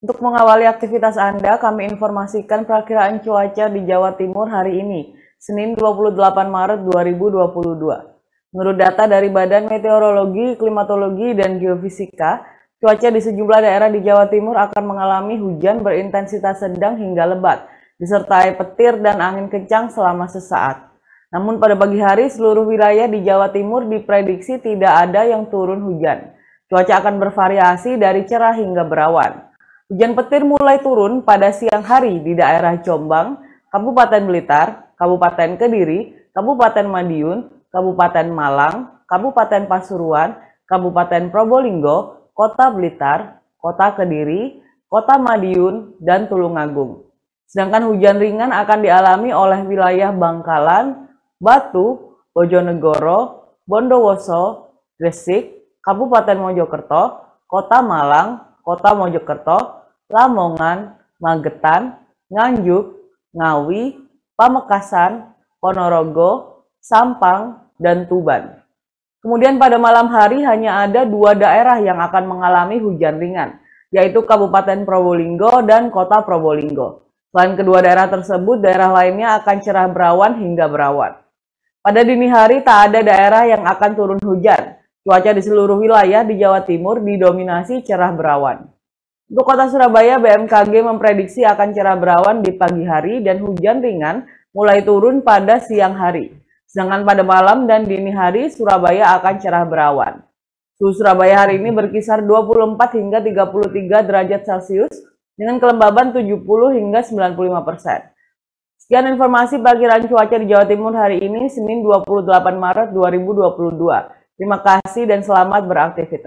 Untuk mengawali aktivitas Anda, kami informasikan perakiraan cuaca di Jawa Timur hari ini, Senin 28 Maret 2022. Menurut data dari Badan Meteorologi, Klimatologi, dan Geofisika, cuaca di sejumlah daerah di Jawa Timur akan mengalami hujan berintensitas sedang hingga lebat, disertai petir dan angin kencang selama sesaat. Namun pada pagi hari, seluruh wilayah di Jawa Timur diprediksi tidak ada yang turun hujan. Cuaca akan bervariasi dari cerah hingga berawan. Hujan petir mulai turun pada siang hari di daerah Jombang, Kabupaten Blitar, Kabupaten Kediri, Kabupaten Madiun, Kabupaten Malang, Kabupaten Pasuruan, Kabupaten Probolinggo, Kota Blitar, Kota Kediri, Kota Madiun, dan Tulungagung. Sedangkan hujan ringan akan dialami oleh wilayah Bangkalan, Batu, Bojonegoro, Bondowoso, Gresik, Kabupaten Mojokerto, Kota Malang, Kota Mojokerto, Lamongan, Magetan, Nganjuk, Ngawi, Pamekasan, Ponorogo, Sampang, dan Tuban. Kemudian pada malam hari hanya ada dua daerah yang akan mengalami hujan ringan, yaitu Kabupaten Probolinggo dan Kota Probolinggo. Selain kedua daerah tersebut, daerah lainnya akan cerah berawan hingga berawan. Pada dini hari tak ada daerah yang akan turun hujan. Cuaca di seluruh wilayah di Jawa Timur didominasi cerah berawan. Untuk kota Surabaya, BMKG memprediksi akan cerah berawan di pagi hari dan hujan ringan mulai turun pada siang hari. Sedangkan pada malam dan dini hari, Surabaya akan cerah berawan. Suhu Surabaya hari ini berkisar 24 hingga 33 derajat Celcius dengan kelembaban 70 hingga 95 persen. Sekian informasi bagi cuaca di Jawa Timur hari ini, Senin 28 Maret 2022. Terima kasih dan selamat beraktivitas.